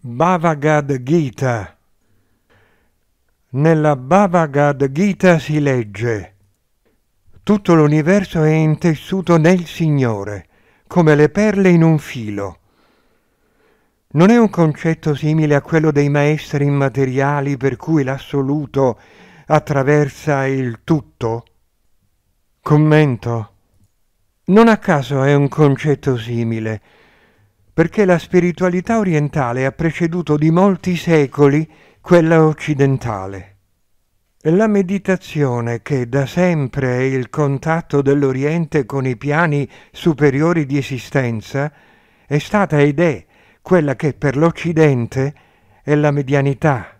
Bhavagad Gita. Nella Bhavagad Gita si legge Tutto l'universo è intessuto nel Signore, come le perle in un filo. Non è un concetto simile a quello dei maestri immateriali per cui l'assoluto attraversa il tutto? Commento. Non a caso è un concetto simile perché la spiritualità orientale ha preceduto di molti secoli quella occidentale. La meditazione, che da sempre è il contatto dell'Oriente con i piani superiori di esistenza, è stata ed è quella che per l'Occidente è la medianità.